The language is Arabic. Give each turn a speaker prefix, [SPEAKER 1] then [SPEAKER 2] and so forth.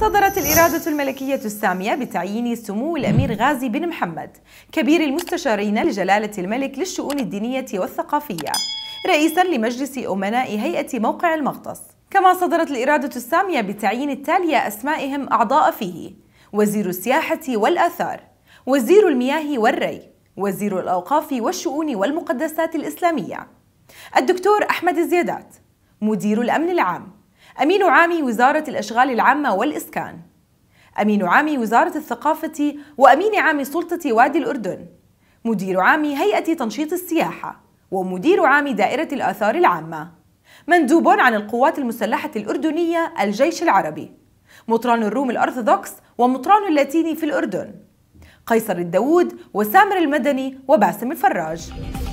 [SPEAKER 1] صدرت الإرادة الملكية السامية بتعيين سمو الأمير غازي بن محمد كبير المستشارين لجلالة الملك للشؤون الدينية والثقافية رئيسا لمجلس أمناء هيئة موقع المغطس كما صدرت الإرادة السامية بتعيين التالية أسمائهم أعضاء فيه وزير السياحة والآثار وزير المياه والري وزير الأوقاف والشؤون والمقدسات الإسلامية الدكتور أحمد الزيادات مدير الأمن العام أمين عام وزارة الأشغال العامة والإسكان أمين عام وزارة الثقافة وأمين عام سلطة وادي الأردن مدير عام هيئة تنشيط السياحة ومدير عام دائرة الآثار العامة مندوب عن القوات المسلحة الأردنية الجيش العربي مطران الروم الأرثوذكس ومطران اللاتيني في الأردن قيصر الداود وسامر المدني وباسم الفراج